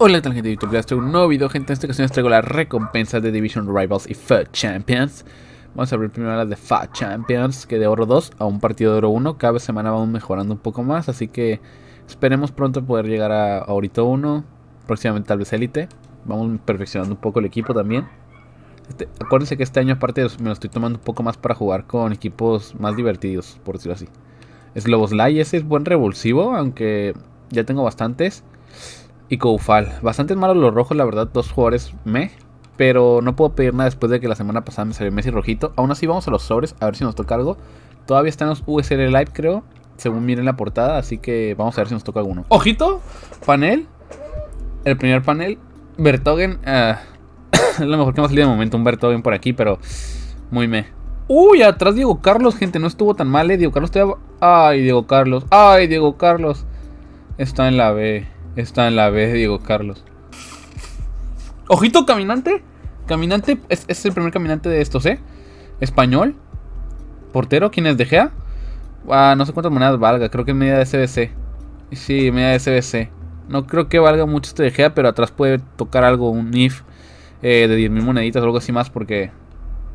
Hola, tal gente de YouTube, les traigo un nuevo video, gente. En esta ocasión les traigo las recompensas de Division Rivals y Fat Champions. Vamos a abrir primero la de Fat Champions, que de oro 2 a un partido de oro 1. Cada semana vamos mejorando un poco más, así que esperemos pronto poder llegar a ahorita 1, próximamente tal vez Elite. Vamos perfeccionando un poco el equipo también. Este, acuérdense que este año aparte me lo estoy tomando un poco más para jugar con equipos más divertidos, por decirlo así. Es lobos ese es buen revulsivo, aunque ya tengo bastantes y Koufal. Bastante malos los rojos, la verdad, dos jugadores me. Pero no puedo pedir nada después de que la semana pasada me salió Messi rojito. Aún así vamos a los sobres, a ver si nos toca algo. Todavía están los USL Live, creo, según miren la portada. Así que vamos a ver si nos toca alguno. ¡Ojito! Panel. El primer panel. Bertogen. Eh, es lo mejor que hemos salido de momento. Un Bertogen por aquí, pero muy me. Uy, atrás Diego Carlos, gente, no estuvo tan mal, eh. Diego Carlos todavía... Ay, Diego Carlos. Ay, Diego Carlos. Está en la B. Está en la B, Diego Carlos. Ojito, caminante. Caminante es, es, el primer caminante de estos, ¿eh? Español. Portero, ¿quién es? ¿De Gea? Ah, no sé cuántas monedas valga. Creo que media de CBC. Sí, media de CBC. No creo que valga mucho este de Gea, pero atrás puede tocar algo, un if eh, de 10.000 moneditas o algo así más, porque.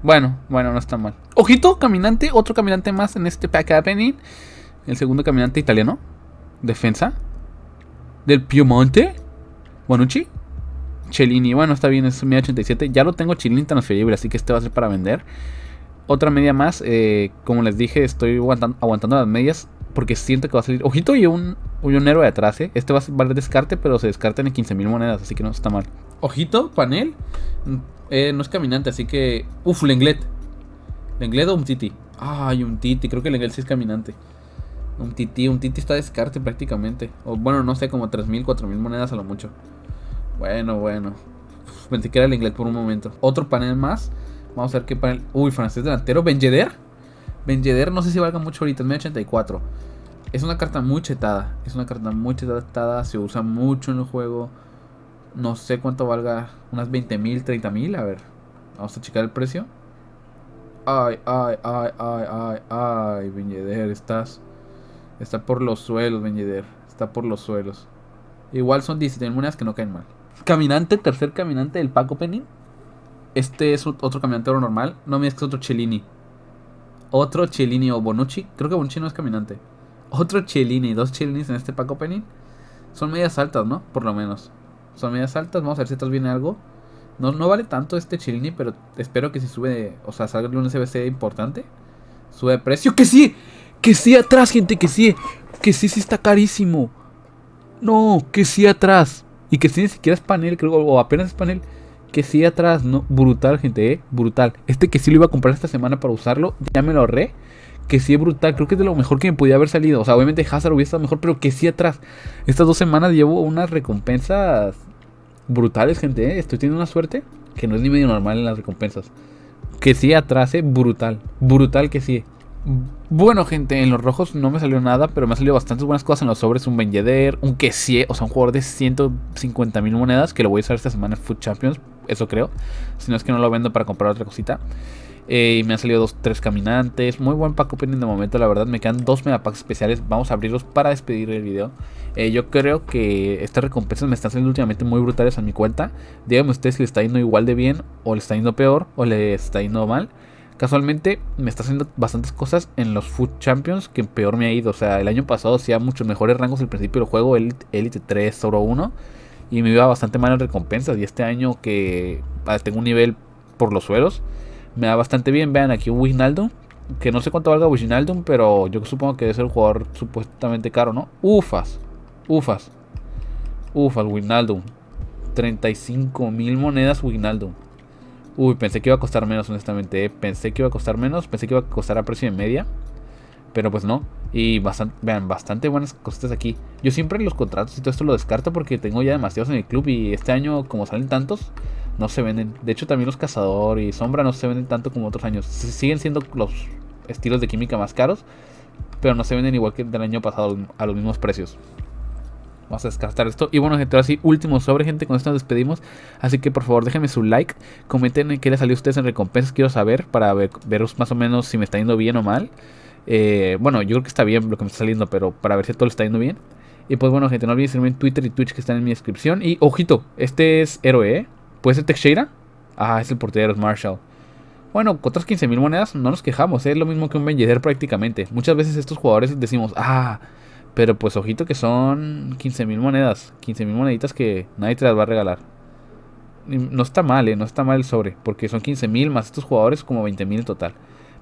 Bueno, bueno, no está mal. Ojito, caminante. Otro caminante más en este pack happening. El segundo caminante italiano. Defensa. ¿Del Piemonte? ¿Bonucci? chelini bueno, está bien, es un 87. Ya lo tengo tan transferible, así que este va a ser para vender. Otra media más, eh, como les dije, estoy aguantando, las medias porque siento que va a salir. Ojito, y un, y un héroe atrás, ¿eh? Este va a valer descarte, pero se descartan en 15.000 monedas, así que no está mal. Ojito, panel. Mm, eh, no es caminante, así que. Uf, Lenglet. Lenglet o titi? Ay, ah, titi creo que Lenglet sí es caminante. Un tití, un titi está a descarte prácticamente. O bueno, no sé, como 3.000, 4.000 monedas a lo mucho. Bueno, bueno. Me pensé que era el inglés por un momento. Otro panel más. Vamos a ver qué panel. Uy, francés delantero. Benjeder. Benjeder no sé si valga mucho ahorita. Es 84. Es una carta muy chetada. Es una carta muy chetada. Se usa mucho en el juego. No sé cuánto valga. Unas 20.000, 30.000. A ver. Vamos a checar el precio. Ay, ay, ay, ay, ay, ay. Benjeder, estás Está por los suelos, Benjider. Está por los suelos. Igual son 17 monedas que no caen mal. Caminante, tercer caminante del Paco Penin. Este es otro caminante normal. No me es que es otro Chelini. Otro Chelini o Bonucci. Creo que Bonucci no es caminante. Otro Cellini. Dos Chilinis en este Paco Penin. Son medias altas, ¿no? Por lo menos. Son medias altas. Vamos a ver si atrás viene algo. No, no vale tanto este Chelini, pero espero que si sube, o sea, salga un SBC importante, sube de precio. ¡Que sí! Que sí atrás, gente, que sí. Que sí, sí está carísimo. No, que sí atrás. Y que sí ni siquiera es panel, creo, o apenas es panel. Que sí atrás, no. Brutal, gente, eh. Brutal. Este que sí lo iba a comprar esta semana para usarlo. Ya me lo ahorré. Que sí es brutal. Creo que es de lo mejor que me podía haber salido. O sea, obviamente Hazard hubiera estado mejor, pero que sí atrás. Estas dos semanas llevo unas recompensas brutales, gente, eh. Estoy teniendo una suerte que no es ni medio normal en las recompensas. Que sí atrás, eh. Brutal. Brutal que sí. Bueno, gente, en los rojos no me salió nada, pero me han salido bastantes buenas cosas en los sobres. Un vendedor, un un Kessie, o sea, un jugador de 150 mil monedas, que lo voy a usar esta semana en Food Champions, eso creo. Si no es que no lo vendo para comprar otra cosita. Eh, y me han salido dos, tres caminantes. Muy buen pack opening de momento, la verdad. Me quedan dos megapacks especiales. Vamos a abrirlos para despedir el video. Eh, yo creo que estas recompensas me están saliendo últimamente muy brutales a mi cuenta. Díganme ustedes si le está yendo igual de bien, o le está yendo peor, o le está yendo mal. Casualmente me está haciendo bastantes cosas en los Food Champions que peor me ha ido. O sea, el año pasado hacía muchos mejores rangos al principio del juego, Elite, 3, oro 1. Y me iba bastante mal en recompensas. Y este año que ah, tengo un nivel por los suelos, me da bastante bien. Vean aquí Wijnaldum. Que no sé cuánto valga Wijnaldum, pero yo supongo que debe ser el jugador supuestamente caro, ¿no? Ufas. Ufas. Ufas, Wijnaldum. 35 mil monedas Wijnaldum. Uy, pensé que iba a costar menos, honestamente. Eh. Pensé que iba a costar menos. Pensé que iba a costar a precio de media. Pero pues no. Y bastante, vean, bastante buenas cositas aquí. Yo siempre los contratos y todo esto lo descarto porque tengo ya demasiados en el club. Y este año, como salen tantos, no se venden. De hecho, también los cazador y sombra no se venden tanto como otros años. Siguen siendo los estilos de química más caros. Pero no se venden igual que del año pasado a los mismos precios vamos a descartar esto. Y bueno, gente, ahora sí, último sobre, gente. Con esto nos despedimos. Así que por favor, déjenme su like. Comenten qué les salió a ustedes en recompensas. Quiero saber para ver, veros más o menos si me está yendo bien o mal. Eh, bueno, yo creo que está bien lo que me está saliendo, pero para ver si todo le está yendo bien. Y pues bueno, gente, no olviden seguirme en Twitter y Twitch que están en mi descripción. Y ojito, este es héroe, ¿eh? ¿Puede ser Teixeira? Ah, es el portero, Marshall. Bueno, con otras 15.000 monedas no nos quejamos, ¿eh? es lo mismo que un Benjeder prácticamente. Muchas veces estos jugadores decimos, ah, pero pues ojito que son 15.000 monedas. 15.000 moneditas que nadie te las va a regalar. No está mal, ¿eh? No está mal el sobre. Porque son 15.000 más estos jugadores como 20.000 total.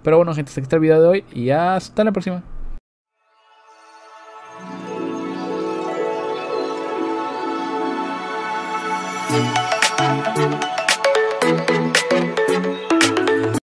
Pero bueno, gente, hasta aquí está el video de hoy. Y hasta la próxima.